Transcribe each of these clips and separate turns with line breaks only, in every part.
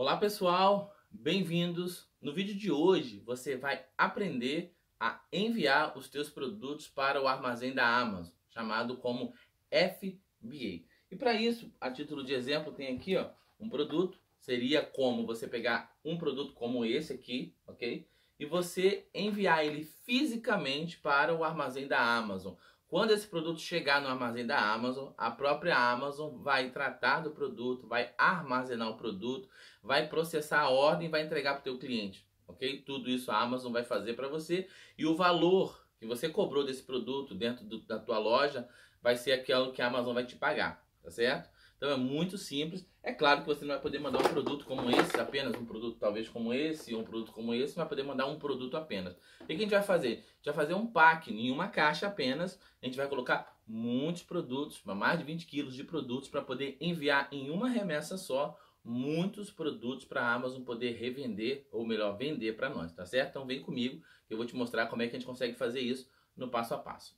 Olá pessoal, bem-vindos! No vídeo de hoje você vai aprender a enviar os seus produtos para o armazém da Amazon, chamado como FBA. E para isso, a título de exemplo, tem aqui ó, um produto, seria como você pegar um produto como esse aqui, ok? E você enviar ele fisicamente para o armazém da Amazon. Quando esse produto chegar no armazém da Amazon, a própria Amazon vai tratar do produto, vai armazenar o produto, vai processar a ordem e vai entregar para o teu cliente, ok? Tudo isso a Amazon vai fazer para você e o valor que você cobrou desse produto dentro do, da tua loja vai ser aquilo que a Amazon vai te pagar, tá certo? Então é muito simples. É claro que você não vai poder mandar um produto como esse, apenas um produto talvez como esse, um produto como esse, vai poder mandar um produto apenas. O que a gente vai fazer? A gente vai fazer um pack em uma caixa apenas. A gente vai colocar muitos produtos, mais de 20 quilos de produtos para poder enviar em uma remessa só muitos produtos para a Amazon poder revender, ou melhor, vender para nós, tá certo? Então vem comigo, eu vou te mostrar como é que a gente consegue fazer isso no passo a passo.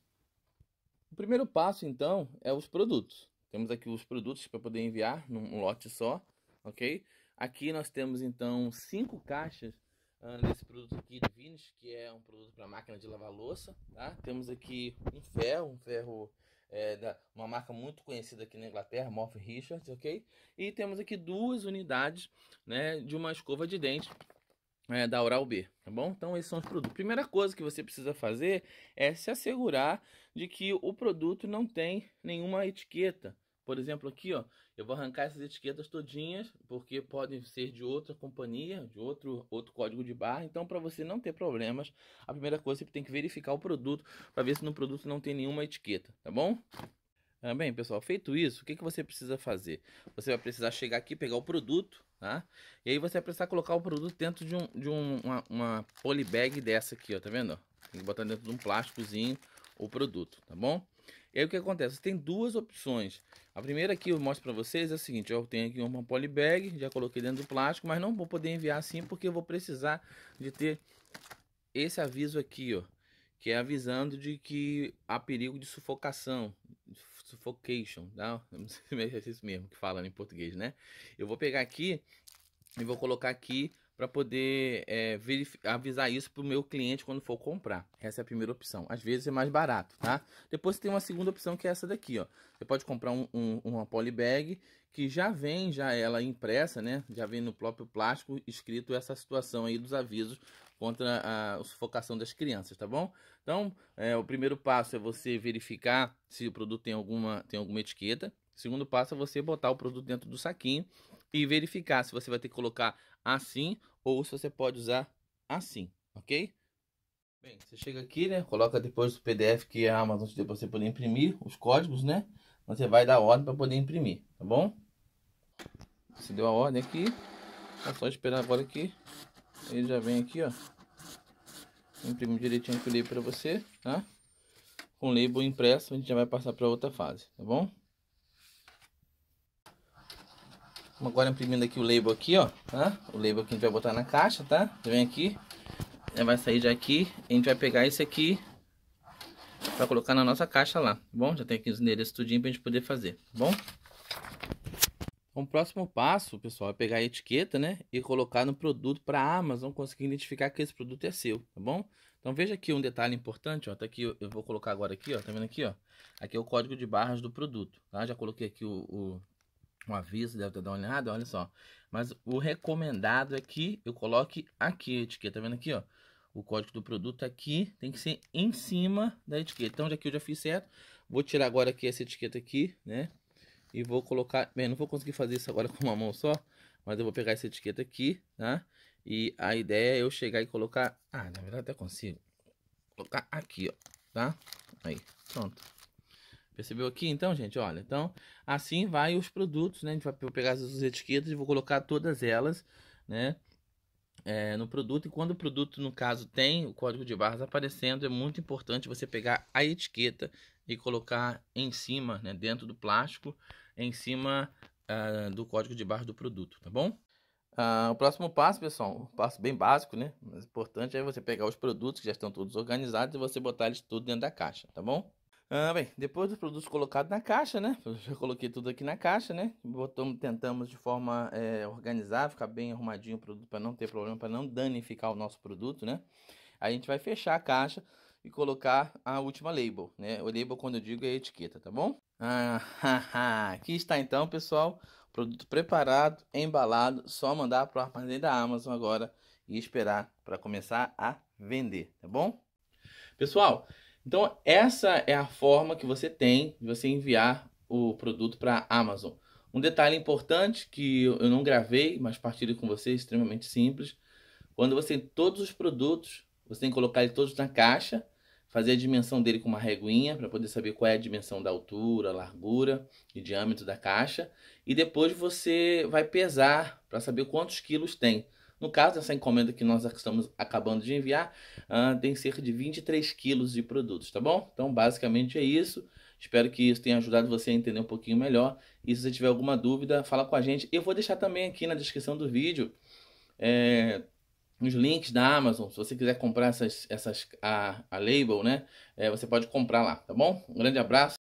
O primeiro passo, então, é os produtos. Temos aqui os produtos para poder enviar num lote só, ok? Aqui nós temos então cinco caixas uh, desse produto aqui de Vinish, que é um produto para máquina de lavar louça, tá? Temos aqui um ferro, um ferro é, da, uma marca muito conhecida aqui na Inglaterra, Morph Richards, ok? E temos aqui duas unidades né, de uma escova de dente é, da Oral B, tá bom? Então esses são os produtos. Primeira coisa que você precisa fazer é se assegurar de que o produto não tem nenhuma etiqueta. Por exemplo, aqui, ó, eu vou arrancar essas etiquetas todinhas, porque podem ser de outra companhia, de outro, outro código de barra. Então, para você não ter problemas, a primeira coisa que você tem que verificar o produto para ver se no produto não tem nenhuma etiqueta, tá bom? Também, pessoal, feito isso, o que, que você precisa fazer? Você vai precisar chegar aqui, pegar o produto, tá? E aí você vai precisar colocar o produto dentro de, um, de um, uma, uma polybag dessa aqui, ó, tá vendo? Tem que botar dentro de um plásticozinho o produto, tá bom? E aí o que acontece? Você tem duas opções. A primeira que eu mostro para vocês é a seguinte, eu tenho aqui uma polybag, já coloquei dentro do plástico, mas não vou poder enviar assim porque eu vou precisar de ter esse aviso aqui, ó, que é avisando de que há perigo de sufocação, suffocation, tá? Não sei se é isso mesmo que fala em português, né? Eu vou pegar aqui e vou colocar aqui para poder é, avisar isso para o meu cliente quando for comprar. Essa é a primeira opção. Às vezes é mais barato, tá? Depois tem uma segunda opção que é essa daqui, ó. Você pode comprar um, um, uma polybag que já vem, já ela é impressa, né? Já vem no próprio plástico escrito essa situação aí dos avisos contra a sufocação das crianças, tá bom? Então, é, o primeiro passo é você verificar se o produto tem alguma, tem alguma etiqueta. O segundo passo é você botar o produto dentro do saquinho e verificar se você vai ter que colocar assim ou se você pode usar assim, ok? Bem, você chega aqui, né? Coloca depois o PDF que a Amazon te deu para você poder imprimir os códigos, né? Você vai dar ordem para poder imprimir, tá bom? Você deu a ordem aqui. É só esperar agora que Ele já vem aqui, ó. Imprimo direitinho que eu li para você, tá? Com label impresso, a gente já vai passar para outra fase, tá bom? Agora imprimindo aqui o label aqui, ó, tá? O label que a gente vai botar na caixa, tá? Você vem aqui, já vai sair daqui, a gente vai pegar esse aqui para colocar na nossa caixa lá, tá bom? Já tem aqui os endereços tudinho pra gente poder fazer, tá bom? Então, o próximo passo, pessoal, é pegar a etiqueta, né? E colocar no produto para a Amazon conseguir identificar que esse produto é seu, tá bom? Então, veja aqui um detalhe importante, ó. Tá aqui, eu vou colocar agora aqui, ó. Tá vendo aqui, ó? Aqui é o código de barras do produto, tá? Já coloquei aqui o, o, o aviso, deve ter dado uma olhada, olha só. Mas o recomendado é que eu coloque aqui a etiqueta, tá vendo aqui, ó? o código do produto aqui tem que ser em cima da etiqueta. Então, já que eu já fiz certo, vou tirar agora aqui essa etiqueta aqui, né? E vou colocar... Bem, não vou conseguir fazer isso agora com uma mão só. Mas eu vou pegar essa etiqueta aqui, tá? E a ideia é eu chegar e colocar... Ah, na verdade até consigo. Colocar aqui, ó. Tá? Aí, pronto. Percebeu aqui então, gente? Olha, então assim vai os produtos, né? A gente vai pegar as etiquetas e vou colocar todas elas, né? É, no produto e quando o produto no caso tem o código de barras aparecendo é muito importante você pegar a etiqueta e colocar em cima, né, dentro do plástico, em cima uh, do código de barra do produto, tá bom? Uh, o próximo passo, pessoal, um passo bem básico, né? Mas importante é você pegar os produtos que já estão todos organizados e você botar eles tudo dentro da caixa, tá bom? Ah, bem, depois dos produtos colocados na caixa, né? Eu já coloquei tudo aqui na caixa, né? Botamos, tentamos de forma é, eh, organizada, ficar bem arrumadinho o produto para não ter problema, para não danificar o nosso produto, né? a gente vai fechar a caixa e colocar a última label, né? O label, quando eu digo, é a etiqueta, tá bom? Ah, Aqui está então, pessoal, produto preparado, embalado, só mandar para o armazém da Amazon agora e esperar para começar a vender, tá bom? Pessoal, então essa é a forma que você tem de você enviar o produto para a Amazon. Um detalhe importante que eu não gravei, mas partilho com vocês, extremamente simples. Quando você tem todos os produtos, você tem que colocar eles todos na caixa fazer a dimensão dele com uma reguinha para poder saber qual é a dimensão da altura, largura e diâmetro da caixa. E depois você vai pesar para saber quantos quilos tem. No caso dessa encomenda que nós estamos acabando de enviar, uh, tem cerca de 23 quilos de produtos, tá bom? Então, basicamente é isso. Espero que isso tenha ajudado você a entender um pouquinho melhor. E se você tiver alguma dúvida, fala com a gente. Eu vou deixar também aqui na descrição do vídeo é, os links da Amazon. Se você quiser comprar essas, essas a, a label, né? É, você pode comprar lá, tá bom? Um grande abraço.